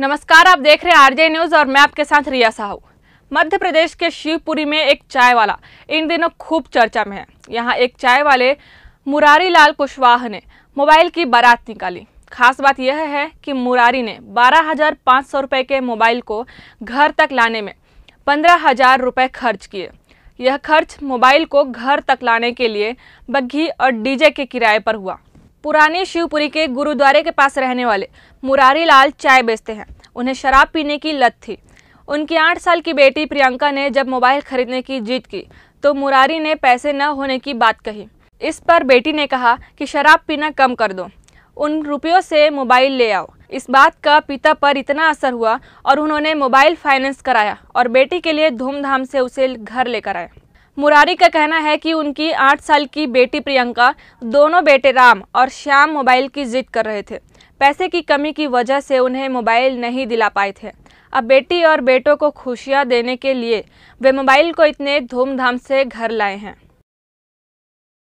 नमस्कार आप देख रहे हैं आरजे न्यूज और मैं आपके साथ रिया साहू मध्य प्रदेश के शिवपुरी में एक चाय वाला इन दिनों खूब चर्चा में है यहाँ एक चाय वाले मुरारी लाल कुशवाहा ने मोबाइल की बारात निकाली खास बात यह है कि मुरारी ने बारह हजार पाँच सौ रुपये के मोबाइल को घर तक लाने में पंद्रह हजार रुपये खर्च किए यह खर्च मोबाइल को घर तक लाने के लिए बग्घी और डीजे के किराए पर हुआ पुराने शिवपुरी के गुरुद्वारे के पास रहने वाले मुरारी लाल चाय बेचते हैं उन्हें शराब पीने की लत थी उनकी आठ साल की बेटी प्रियंका ने जब मोबाइल खरीदने की जीत की तो मुरारी ने पैसे न होने की बात कही इस पर बेटी ने कहा कि शराब पीना कम कर दो उन रुपयों से मोबाइल ले आओ इस बात का पिता पर इतना असर हुआ और उन्होंने मोबाइल फाइनेंस कराया और बेटी के लिए धूमधाम से उसे घर लेकर आया मुरारी का कहना है कि उनकी आठ साल की बेटी प्रियंका दोनों बेटे राम और श्याम मोबाइल की जिद कर रहे थे पैसे की कमी की वजह से उन्हें मोबाइल नहीं दिला पाए थे अब बेटी और बेटों को खुशियां देने के लिए वे मोबाइल को इतने धूमधाम से घर लाए हैं